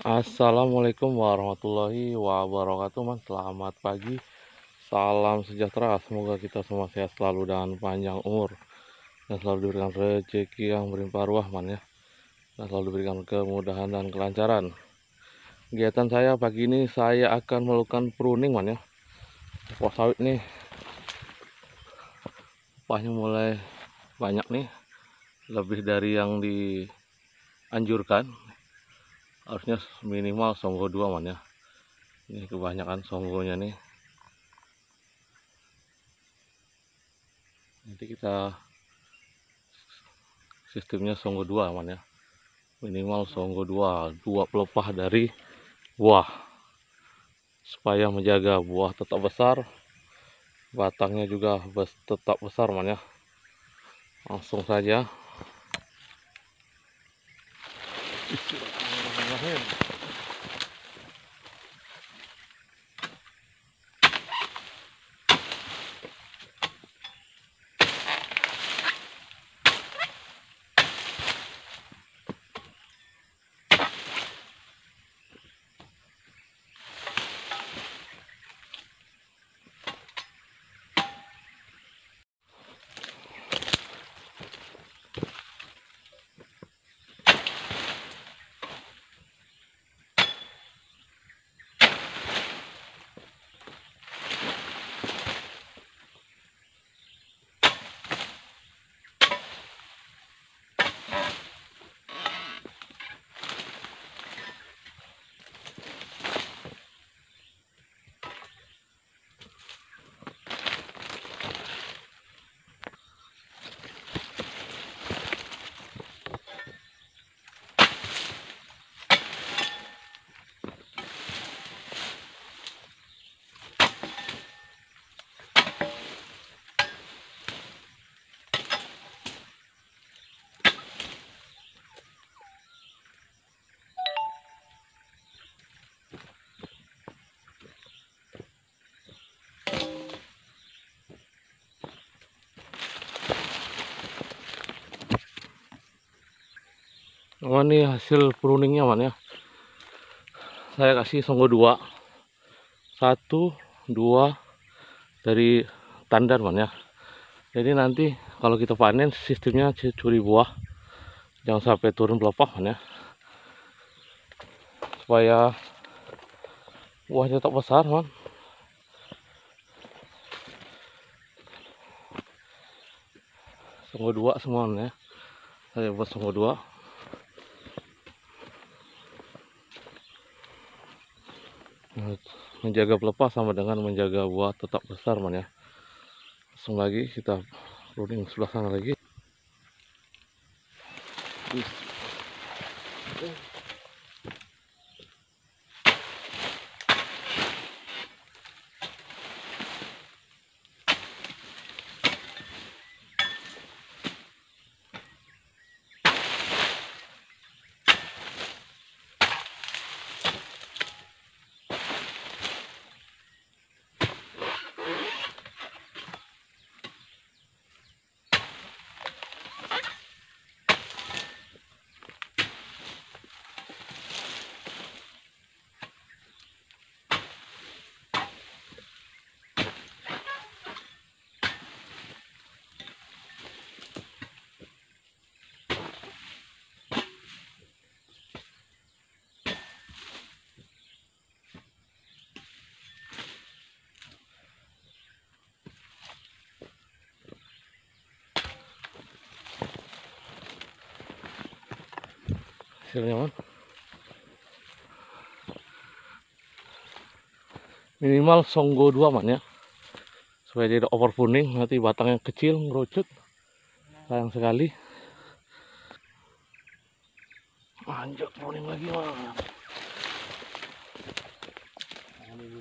Assalamualaikum warahmatullahi wabarakatuh man, Selamat pagi Salam sejahtera Semoga kita semua sehat selalu dan panjang umur Dan selalu diberikan rezeki yang berlimpah ruah man ya Dan selalu diberikan kemudahan dan kelancaran Kegiatan saya pagi ini Saya akan melakukan pruning man ya Wah sawit nih Pahnya mulai banyak nih Lebih dari yang dianjurkan harusnya minimal songgo dua man ya ini kebanyakan songgonya nih nanti kita sistemnya songgo dua man ya minimal songgo dua dua pelepah dari buah supaya menjaga buah tetap besar batangnya juga tetap besar man ya langsung saja Nah, nih hasil pruningnya man ya. Saya kasih songgo dua, satu, dua dari tandan man ya. Jadi nanti kalau kita panen sistemnya curi buah, jangan sampai turun pelepah man ya. Supaya buahnya tetap besar man. Songgo dua semua man ya Saya buat songgo dua. menjaga pelepas sama dengan menjaga buah tetap besar man ya langsung lagi kita running sebelah sana lagi hasilnya man. minimal songgo dua man ya supaya tidak pruning nanti batangnya kecil ngerucut sayang sekali lanjut pruning lagi man ini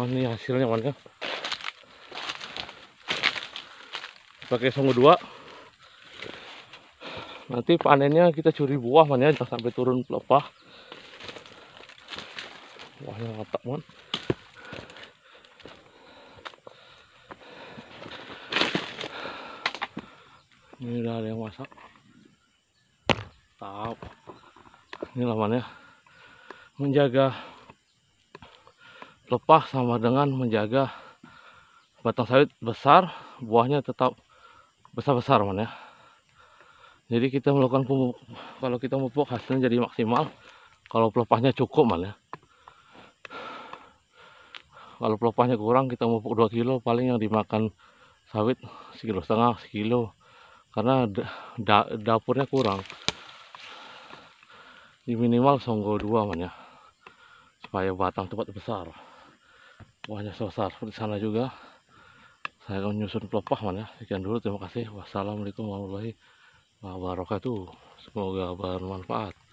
oh, ini hasilnya warnanya pakai sungguh dua nanti panennya kita curi buah man ya sampai turun pelepah buahnya mantap man ini udah ada yang masak ini lamanya menjaga lepas sama dengan menjaga batang sawit besar, buahnya tetap besar-besar man ya. Jadi kita melakukan pupuk kalau kita pupuk hasilnya jadi maksimal, kalau pelepahnya cukup man ya. Kalau pelepahnya kurang kita pupuk 2 kilo, paling yang dimakan sawit sekilo setengah, sekilo. Karena da dapurnya kurang di minimal songgol dua man ya supaya batang tempat besar banyak sosar di sana juga saya akan nyusun pelepah mana ya. sekian dulu terima kasih wassalamualaikum warahmatullahi wabarakatuh semoga bermanfaat